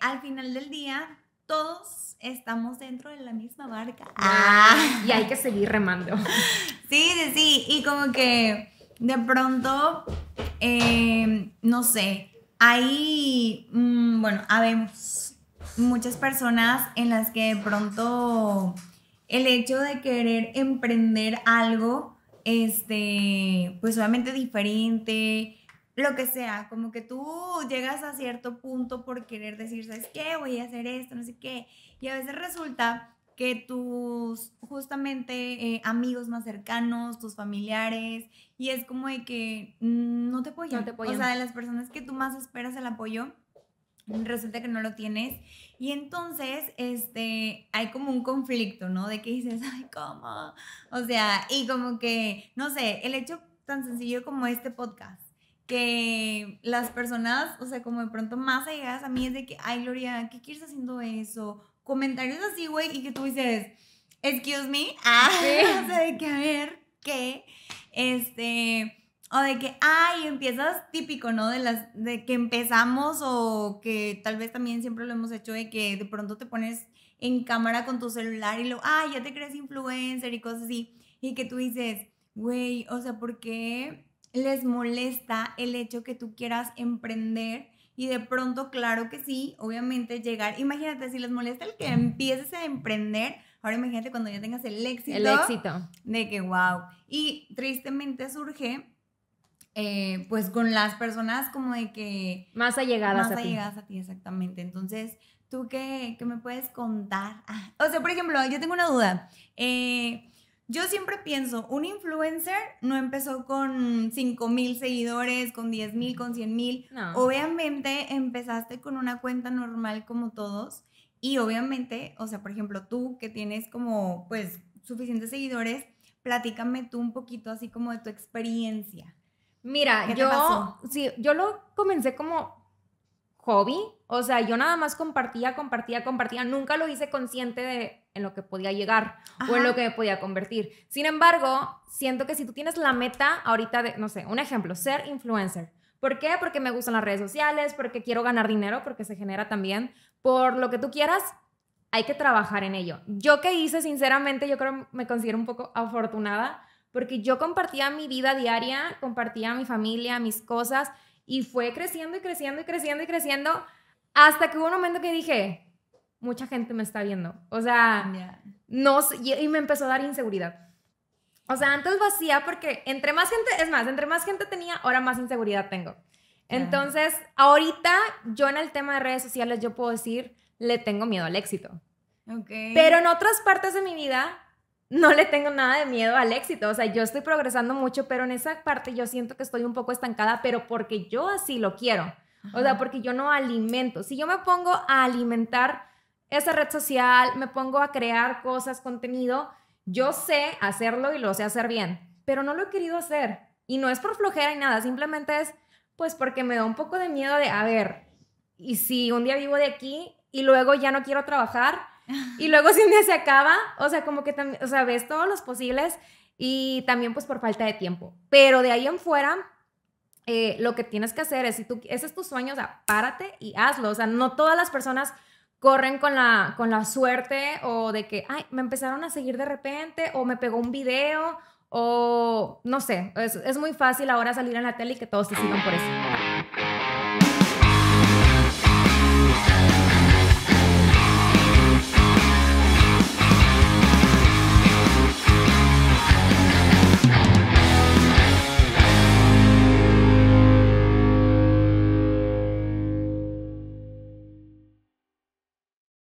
al final del día todos estamos dentro de la misma barca. Ah, y hay que seguir remando. Sí, sí, Y como que de pronto, em, no sé, hay, mmm, bueno, habemos muchas personas en las que de pronto el hecho de querer emprender algo, este, pues obviamente diferente, lo que sea, como que tú llegas a cierto punto por querer decir, ¿sabes qué? Voy a hacer esto, no sé qué. Y a veces resulta que tus justamente eh, amigos más cercanos, tus familiares, y es como de que no te apoyan. No te apoyan. O sea, de las personas que tú más esperas el apoyo, resulta que no lo tienes. Y entonces, este, hay como un conflicto, ¿no? De que dices, ay, ¿cómo? O sea, y como que, no sé, el hecho tan sencillo como este podcast que las personas, o sea, como de pronto más allegadas a mí es de que, ay, Gloria, ¿qué quieres haciendo eso? Comentarios así, güey, y que tú dices, excuse me, ah, o sea, de que a ver, ¿qué? Este, o de que, ay, empiezas típico, ¿no? De las, de que empezamos o que tal vez también siempre lo hemos hecho de que de pronto te pones en cámara con tu celular y lo, ay, ya te crees influencer y cosas así, y que tú dices, güey, o sea, ¿por qué? les molesta el hecho que tú quieras emprender y de pronto, claro que sí, obviamente llegar, imagínate, si les molesta el que empieces a emprender, ahora imagínate cuando ya tengas el éxito. El éxito. De que, wow. Y tristemente surge, eh, pues con las personas como de que... Más allegadas más a ti. Más allegadas a ti, exactamente. Entonces, ¿tú qué, me puedes contar? Ah, o sea, por ejemplo, yo tengo una duda. Eh, yo siempre pienso, un influencer no empezó con 5 mil seguidores, con 10 mil, con 100 mil. No. Obviamente empezaste con una cuenta normal como todos. Y obviamente, o sea, por ejemplo, tú que tienes como, pues, suficientes seguidores, platícame tú un poquito así como de tu experiencia. Mira, yo, sí, yo lo comencé como hobby. O sea, yo nada más compartía, compartía, compartía. Nunca lo hice consciente de en lo que podía llegar o en lo que podía convertir. Sin embargo, siento que si tú tienes la meta ahorita de, no sé, un ejemplo, ser influencer. ¿Por qué? Porque me gustan las redes sociales, porque quiero ganar dinero, porque se genera también. Por lo que tú quieras, hay que trabajar en ello. Yo que hice, sinceramente, yo creo me considero un poco afortunada porque yo compartía mi vida diaria, compartía mi familia, mis cosas y fue creciendo y creciendo y creciendo y creciendo hasta que hubo un momento que dije, mucha gente me está viendo. O sea, no no, y me empezó a dar inseguridad. O sea, antes vacía porque entre más gente, es más, entre más gente tenía, ahora más inseguridad tengo. Entonces, ahorita yo en el tema de redes sociales, yo puedo decir, le tengo miedo al éxito. Pero en otras partes de mi vida, no le tengo nada de miedo al éxito. O sea, yo estoy progresando mucho, pero en esa parte yo siento que estoy un poco estancada, pero porque yo así lo quiero. O sea, porque yo no alimento. Si yo me pongo a alimentar esa red social, me pongo a crear cosas, contenido, yo sé hacerlo y lo sé hacer bien, pero no lo he querido hacer. Y no es por flojera y nada, simplemente es pues porque me da un poco de miedo de, a ver, y si un día vivo de aquí y luego ya no quiero trabajar, y luego si un día se acaba, o sea, como que también, o sea, ves todos los posibles y también pues por falta de tiempo. Pero de ahí en fuera, eh, lo que tienes que hacer es, si tú, ese es tu sueño, o sea, párate y hazlo. O sea, no todas las personas corren con la, con la suerte o de que, ay, me empezaron a seguir de repente o me pegó un video o no sé, es, muy fácil ahora salir en la tele y que todos se sigan por eso.